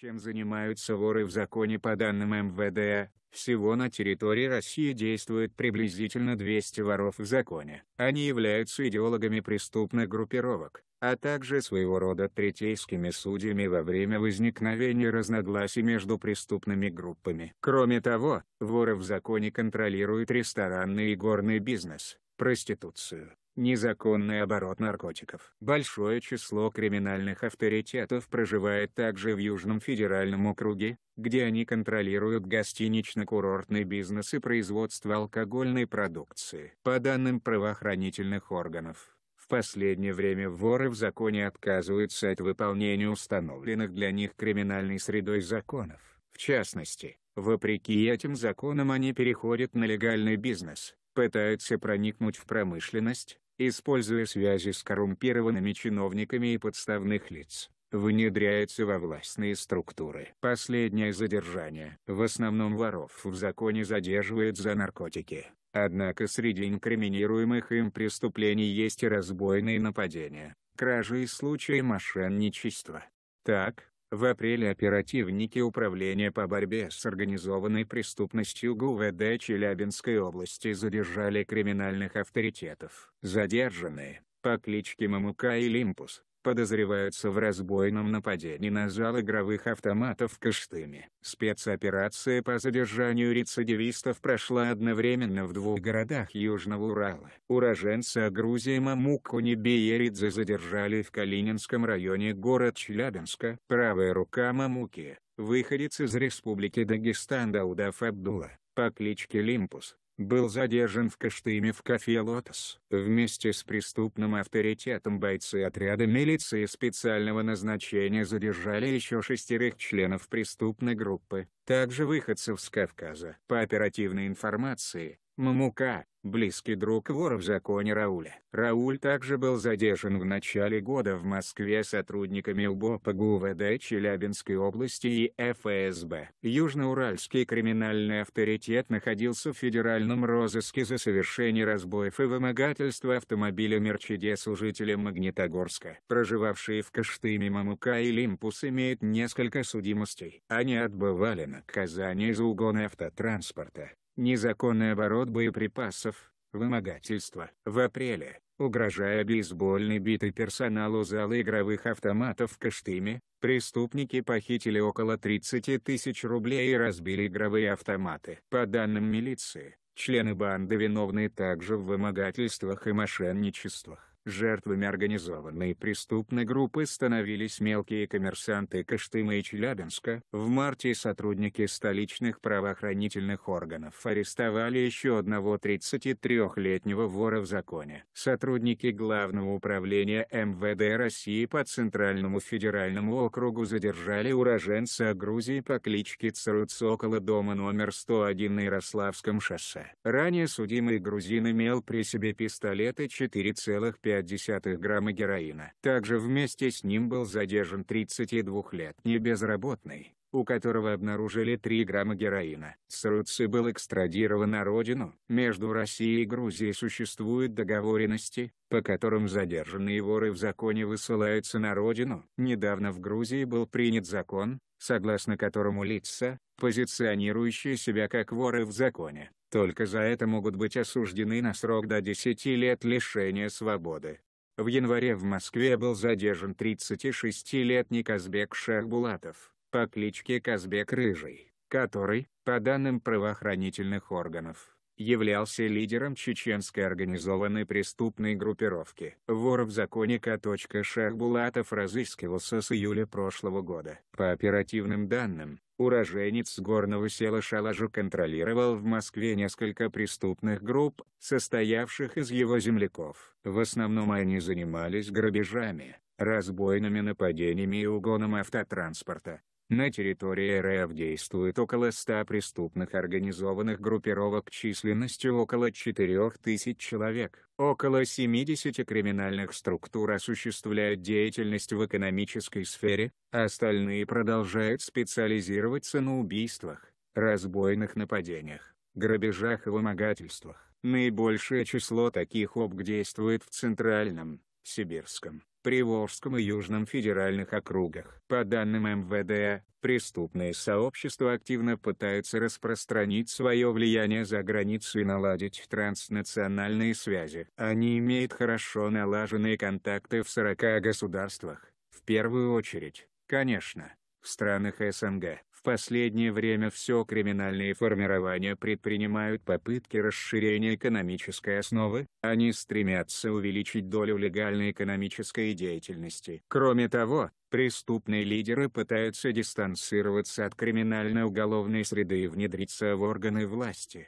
Чем занимаются воры в законе по данным МВД, всего на территории России действует приблизительно 200 воров в законе. Они являются идеологами преступных группировок, а также своего рода третейскими судьями во время возникновения разногласий между преступными группами. Кроме того, воры в законе контролируют ресторанный и горный бизнес, проституцию, Незаконный оборот наркотиков. Большое число криминальных авторитетов проживает также в Южном федеральном округе, где они контролируют гостинично-курортный бизнес и производство алкогольной продукции. По данным правоохранительных органов, в последнее время воры в законе отказываются от выполнения установленных для них криминальной средой законов. В частности, вопреки этим законам они переходят на легальный бизнес, пытаются проникнуть в промышленность, используя связи с коррумпированными чиновниками и подставных лиц, внедряются во властные структуры. Последнее задержание. В основном воров в законе задерживают за наркотики. Однако среди инкриминируемых им преступлений есть и разбойные нападения, кражи и случаи мошенничества. Так, в апреле оперативники Управления по борьбе с организованной преступностью ГУВД Челябинской области задержали криминальных авторитетов. Задержанные, по кличке Мамука и Лимпус, подозреваются в разбойном нападении на зал игровых автоматов в Кыштыме. Спецоперация по задержанию рецидивистов прошла одновременно в двух городах Южного Урала. Уроженца Грузии Мамуку Небиеридзе задержали в Калининском районе город Челябинска. Правая рука Мамуки, выходец из Республики Дагестан Даудов Абдулла, по кличке Лимпус, был задержан в Каштыме в кафе «Лотос». Вместе с преступным авторитетом бойцы отряда милиции специального назначения задержали еще шестерых членов преступной группы, также выходцев с Кавказа. По оперативной информации, Мамука, близкий друг вора в законе Рауля. Рауль также был задержан в начале года в Москве сотрудниками УБОП ГУВД Челябинской области и ФСБ. Южноуральский криминальный авторитет находился в федеральном розыске за совершение разбоев и вымогательства автомобиля Мерчедес у жителя Магнитогорска. Проживавшие в Каштыме Мамука и Лимпус имеют несколько судимостей. Они отбывали наказание за угон автотранспорта незаконный оборот боеприпасов, вымогательство. В апреле, угрожая бейсбольной битой персоналу зала игровых автоматов в Кыштыме, преступники похитили около 30 тысяч рублей и разбили игровые автоматы. По данным милиции, члены банды виновны также в вымогательствах и мошенничествах. Жертвами организованной преступной группы становились мелкие коммерсанты Кыштыма и Челябинска. В марте сотрудники столичных правоохранительных органов арестовали еще одного 33-летнего вора в законе. Сотрудники Главного управления МВД России по Центральному федеральному округу задержали уроженца Грузии по кличке Царуц около дома номер 101 на Ярославском шоссе. Ранее судимый грузин имел при себе пистолеты 4,5 2,5 грамма героина. Также вместе с ним был задержан 32-летний безработный, у которого обнаружили 3 грамма героина. Сруци был экстрадирован на родину. Между Россией и Грузией существуют договоренности, по которым задержанные воры в законе высылаются на родину. Недавно в Грузии был принят закон, согласно которому лица, позиционирующие себя как воры в законе, только за это могут быть осуждены на срок до 10 лет лишения свободы. В январе в Москве был задержан 36-летний Казбек Шахбулатов, по кличке Казбек Рыжий, который, по данным правоохранительных органов, являлся лидером чеченской организованной преступной группировки. Вор в законе Каточка Шахбулатов разыскивался с июля прошлого года. По оперативным данным, уроженец горного села Шалажу контролировал в Москве несколько преступных групп, состоявших из его земляков. В основном они занимались грабежами, разбойными нападениями и угоном автотранспорта. На территории РФ действует около 100 преступных организованных группировок численностью около 4000 человек. Около 70 криминальных структур осуществляют деятельность в экономической сфере, остальные продолжают специализироваться на убийствах, разбойных нападениях, грабежах и вымогательствах. Наибольшее число таких обг действует в Центральном, Сибирском, Приволжском и Южном федеральных округах. По данным МВД, преступные сообщества активно пытаются распространить свое влияние за границу и наладить транснациональные связи. Они имеют хорошо налаженные контакты в 40 государствах. В первую очередь, конечно, в странах СНГ в последнее время все криминальные формирования предпринимают попытки расширения экономической основы, они стремятся увеличить долю легальной экономической деятельности. Кроме того, преступные лидеры пытаются дистанцироваться от криминально-уголовной среды и внедриться в органы власти.